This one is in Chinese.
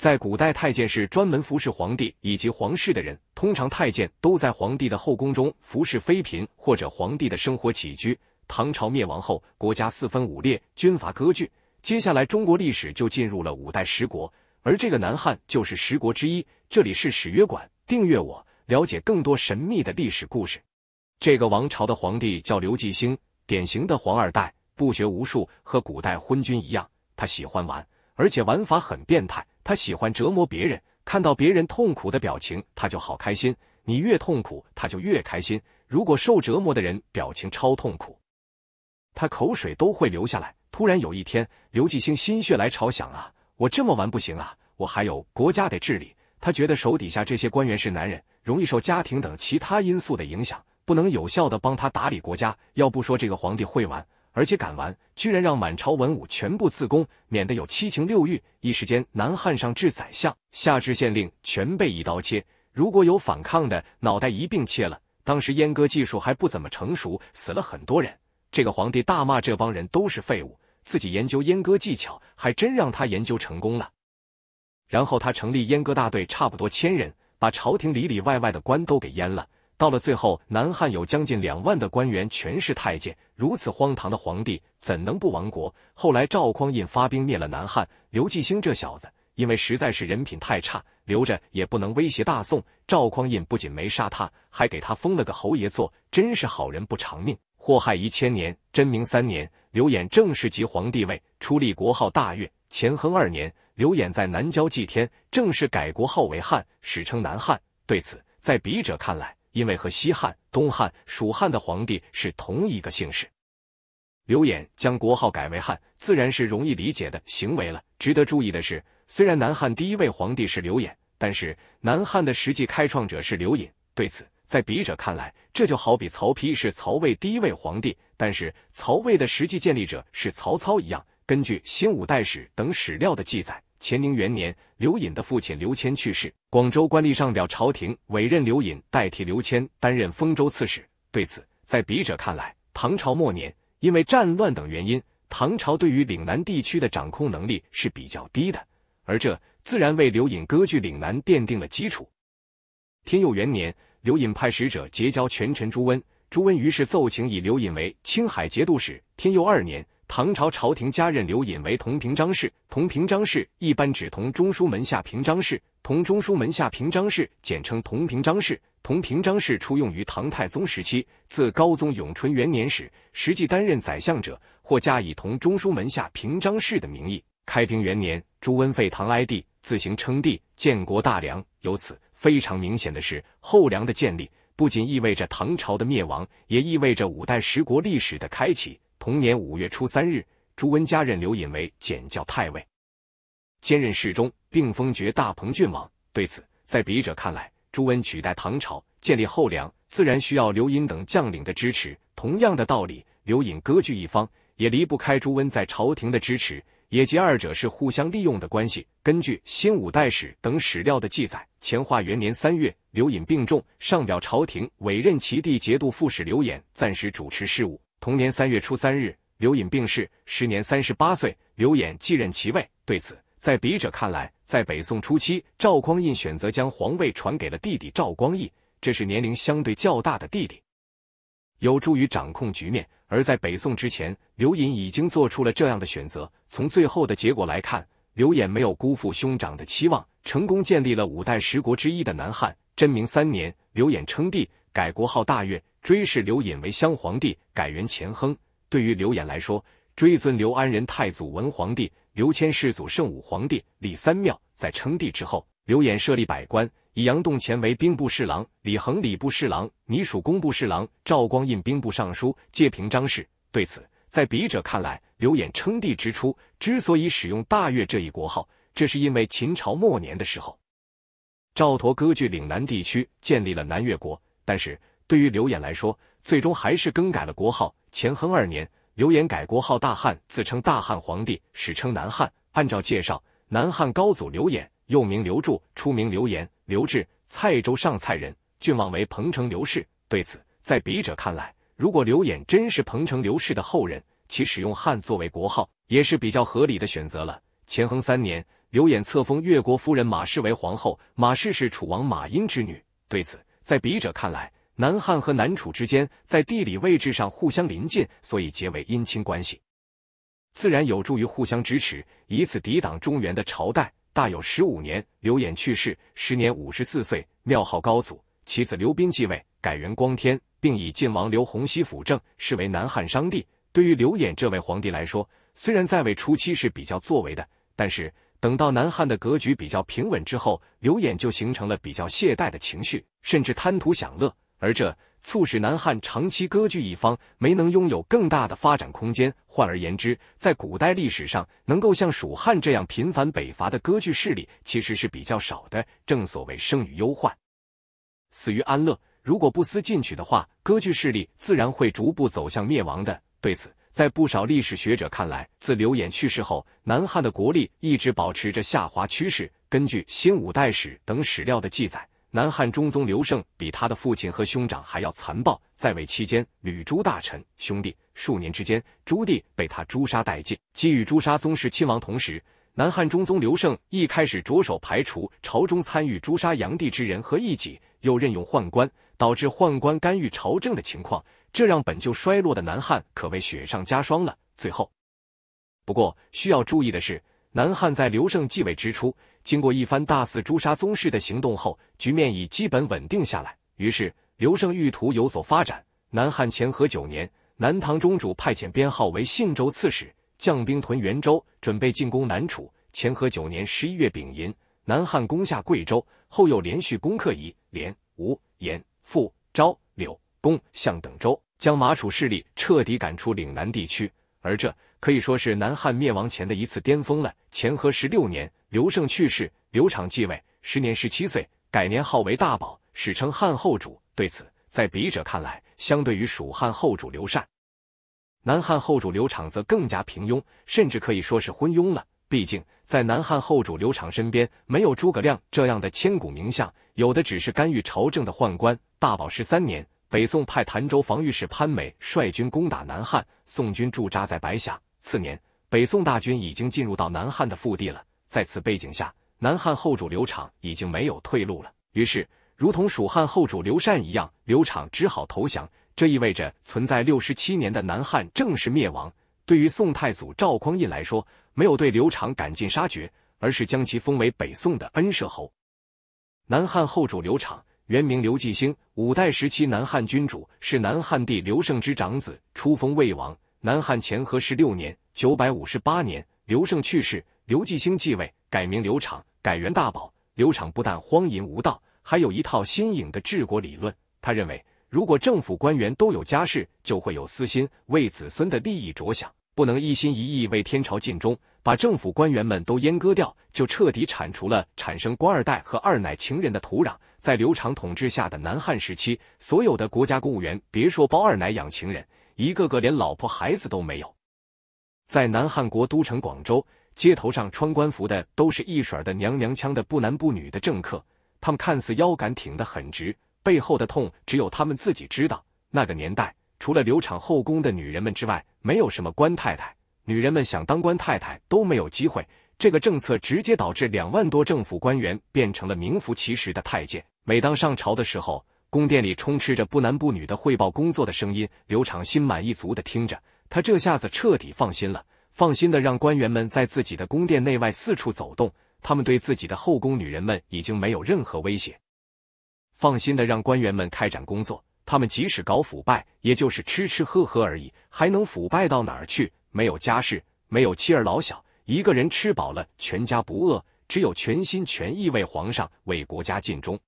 在古代，太监是专门服侍皇帝以及皇室的人。通常，太监都在皇帝的后宫中服侍妃嫔，或者皇帝的生活起居。唐朝灭亡后，国家四分五裂，军阀割据。接下来，中国历史就进入了五代十国，而这个南汉就是十国之一。这里是史约馆，订阅我，了解更多神秘的历史故事。这个王朝的皇帝叫刘继兴，典型的皇二代，不学无术，和古代昏君一样。他喜欢玩，而且玩法很变态。他喜欢折磨别人，看到别人痛苦的表情，他就好开心。你越痛苦，他就越开心。如果受折磨的人表情超痛苦，他口水都会流下来。突然有一天，刘继兴心血来潮想啊，我这么玩不行啊，我还有国家得治理。他觉得手底下这些官员是男人，容易受家庭等其他因素的影响，不能有效的帮他打理国家。要不说这个皇帝会玩。而且赶完，居然让满朝文武全部自宫，免得有七情六欲。一时间，南汉上至宰相，下至县令，全被一刀切。如果有反抗的，脑袋一并切了。当时阉割技术还不怎么成熟，死了很多人。这个皇帝大骂这帮人都是废物，自己研究阉割技巧，还真让他研究成功了。然后他成立阉割大队，差不多千人，把朝廷里里外外的官都给阉了。到了最后，南汉有将近两万的官员全是太监，如此荒唐的皇帝怎能不亡国？后来赵匡胤发兵灭了南汉。刘继兴这小子因为实在是人品太差，留着也不能威胁大宋。赵匡胤不仅没杀他，还给他封了个侯爷做，真是好人不长命，祸害一千年。真名三年，刘演正式即皇帝位，初立国号大越。乾亨二年，刘演在南郊祭天，正式改国号为汉，史称南汉。对此，在笔者看来。因为和西汉、东汉、蜀汉的皇帝是同一个姓氏，刘演将国号改为汉，自然是容易理解的行为了。值得注意的是，虽然南汉第一位皇帝是刘演，但是南汉的实际开创者是刘隐。对此，在笔者看来，这就好比曹丕是曹魏第一位皇帝，但是曹魏的实际建立者是曹操一样。根据《新五代史》等史料的记载。乾宁元年，刘隐的父亲刘谦去世，广州官吏上表朝廷，委任刘隐代替刘谦担任丰州刺史。对此，在笔者看来，唐朝末年因为战乱等原因，唐朝对于岭南地区的掌控能力是比较低的，而这自然为刘隐割据岭南奠定了基础。天佑元年，刘隐派使者结交权臣朱温，朱温于是奏请以刘隐为青海节度使。天佑二年。唐朝朝廷加任刘隐为同平章事，同平章事一般指同中书门下平章事，同中书门下平章事简称同平章事。同平章事出用于唐太宗时期，自高宗永淳元年始，实际担任宰相者，或加以同中书门下平章事的名义。开平元年，朱温废唐哀帝，自行称帝，建国大梁。由此，非常明显的是，后梁的建立不仅意味着唐朝的灭亡，也意味着五代十国历史的开启。同年五月初三日，朱温加任刘隐为检校太尉，兼任侍中，并封爵大鹏郡王。对此，在笔者看来，朱温取代唐朝建立后梁，自然需要刘隐等将领的支持。同样的道理，刘隐割据一方，也离不开朱温在朝廷的支持，也即二者是互相利用的关系。根据《新五代史》等史料的记载，乾化元年三月，刘隐病重，上表朝廷委任其弟节度副使刘衍暂时主持事务。同年三月初三日，刘隐病逝，时年三十八岁。刘衍继任其位。对此，在笔者看来，在北宋初期，赵匡胤选择将皇位传给了弟弟赵光义，这是年龄相对较大的弟弟，有助于掌控局面。而在北宋之前，刘隐已经做出了这样的选择。从最后的结果来看，刘衍没有辜负兄长的期望，成功建立了五代十国之一的南汉。真明三年，刘衍称帝，改国号大越。追谥刘隐为襄皇帝，改元乾亨。对于刘演来说，追尊刘安仁太祖文皇帝、刘谦世祖圣武皇帝，李三庙。在称帝之后，刘演设立百官，以杨洞前为兵部侍郎，李恒礼部侍郎，倪曙工部侍郎，赵光胤兵部尚书，借平张氏。对此，在笔者看来，刘演称帝之初之所以使用大越这一国号，这是因为秦朝末年的时候，赵佗割据岭南地区，建立了南越国，但是。对于刘演来说，最终还是更改了国号。乾衡二年，刘演改国号大汉，自称大汉皇帝，史称南汉。按照介绍，南汉高祖刘演，又名刘柱，出名刘延，刘志，蔡州上蔡人，郡望为彭城刘氏。对此，在笔者看来，如果刘演真是彭城刘氏的后人，其使用汉作为国号也是比较合理的选择了。乾衡三年，刘演册封越国夫人马氏为皇后，马氏是楚王马殷之女。对此，在笔者看来，南汉和南楚之间在地理位置上互相临近，所以结为姻亲关系，自然有助于互相支持，以此抵挡中原的朝代。大有十五年，刘演去世，时年五十四岁，庙号高祖，其子刘斌继位，改元光天，并以晋王刘洪熙辅政，视为南汉商帝。对于刘演这位皇帝来说，虽然在位初期是比较作为的，但是等到南汉的格局比较平稳之后，刘演就形成了比较懈怠的情绪，甚至贪图享乐。而这促使南汉长期割据一方，没能拥有更大的发展空间。换而言之，在古代历史上，能够像蜀汉这样频繁北伐的割据势力其实是比较少的。正所谓“生于忧患，死于安乐”，如果不思进取的话，割据势力自然会逐步走向灭亡的。对此，在不少历史学者看来，自刘演去世后，南汉的国力一直保持着下滑趋势。根据《新五代史》等史料的记载。南汉中宗刘胜比他的父亲和兄长还要残暴，在位期间屡诛大臣、兄弟，数年之间，朱棣被他诛杀殆尽。基于诛杀宗室亲王，同时，南汉中宗刘胜一开始着手排除朝中参与诛杀杨帝之人和异己，又任用宦官，导致宦官干预朝政的情况，这让本就衰落的南汉可谓雪上加霜了。最后，不过需要注意的是。南汉在刘胜继位之初，经过一番大肆诛杀宗室的行动后，局面已基本稳定下来。于是，刘胜欲图有所发展。南汉前和九年，南唐中主派遣编号为信州刺史，将兵屯元州，准备进攻南楚。前和九年十一月丙寅，南汉攻下贵州，后又连续攻克宜、连、吴、延、富、昭、柳、公、项等州，将马楚势力彻底赶出岭南地区。而这。可以说是南汉灭亡前的一次巅峰了。乾和十六年，刘胜去世，刘昶继位，时年十七岁，改年号为大宝，史称汉后主。对此，在笔者看来，相对于蜀汉后主刘禅，南汉后主刘昶则更加平庸，甚至可以说是昏庸了。毕竟，在南汉后主刘昶身边没有诸葛亮这样的千古名相，有的只是干预朝政的宦官。大宝十三年，北宋派潭州防御使潘美率军攻打南汉，宋军驻扎在白峡。次年，北宋大军已经进入到南汉的腹地了。在此背景下，南汉后主刘昶已经没有退路了。于是，如同蜀汉后主刘禅一样，刘昶只好投降。这意味着存在六十七年的南汉正式灭亡。对于宋太祖赵匡胤来说，没有对刘昶赶尽杀绝，而是将其封为北宋的恩赦侯。南汉后主刘昶，原名刘继兴，五代时期南汉君主，是南汉帝刘胜之长子，初封魏王。南汉前和十六年，九百五十八年，刘胜去世，刘继兴继位，改名刘昶，改元大宝。刘昶不但荒淫无道，还有一套新颖的治国理论。他认为，如果政府官员都有家室，就会有私心，为子孙的利益着想，不能一心一意为天朝尽忠。把政府官员们都阉割掉，就彻底铲除了产生官二代和二奶情人的土壤。在刘昶统治下的南汉时期，所有的国家公务员，别说包二奶养情人。一个个连老婆孩子都没有。在南汉国都城广州，街头上穿官服的都是一水的娘娘腔的，不男不女的政客。他们看似腰杆挺得很直，背后的痛只有他们自己知道。那个年代，除了流产后宫的女人们之外，没有什么官太太。女人们想当官太太都没有机会。这个政策直接导致两万多政府官员变成了名副其实的太监。每当上朝的时候，宫殿里充斥着不男不女的汇报工作的声音，刘长心满意足的听着，他这下子彻底放心了，放心的让官员们在自己的宫殿内外四处走动，他们对自己的后宫女人们已经没有任何威胁，放心的让官员们开展工作，他们即使搞腐败，也就是吃吃喝喝而已，还能腐败到哪儿去？没有家室，没有妻儿老小，一个人吃饱了全家不饿，只有全心全意为皇上、为国家尽忠。